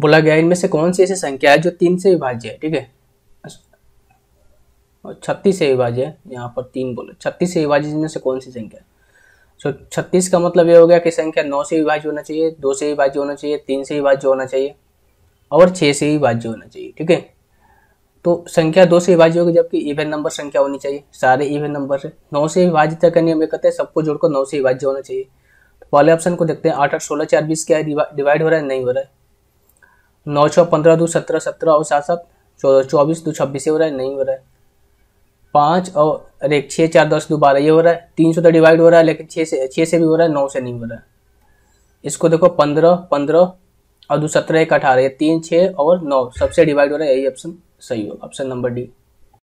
बोला गया इनमें से कौन सी ऐसी संख्या है जो तीन से विभाज्य है ठीक है और छत्तीस से विभाज्य है यहाँ पर तीन बोले छत्तीस से विभाज्य इनमें से कौन सी संख्या है सो छत्तीस का मतलब ये हो गया कि संख्या नौ से विभाज्य होना चाहिए दो से विभाज्य होना चाहिए तीन से विभाज्य होना चाहिए और छः से विभाज्य होना चाहिए ठीक है तो संख्या दो से विभाज्य होगी जबकि इवेंट नंबर संख्या होनी चाहिए सारे इवेंट नंबर से नौ से विभाजित का नियम कहते हैं सबको जोड़कर नौ से विभाज्य होना चाहिए तो पहले ऑप्शन को देखते हैं आठ आठ सोलह चार बीस क्या डिवाइड हो रहा है नहीं हो रहा है नौ छः पंद्रह दो सत्रह सत्रह और सात सात चौदह चौबीस दो छब्बीस ये हो रहा है नहीं हो रहा है पाँच और अरे छः चार दस दो बारह ये हो रहा है तीन सौ तो डिवाइड हो रहा है लेकिन छः से छः से भी हो रहा है नौ से नहीं हो रहा है इसको देखो पंद्रह पंद्रह और दो सत्रह एक अठारह ये तीन छः और नौ सबसे डिवाइड हो रहा है यही ऑप्शन सही होगा ऑप्शन नंबर डी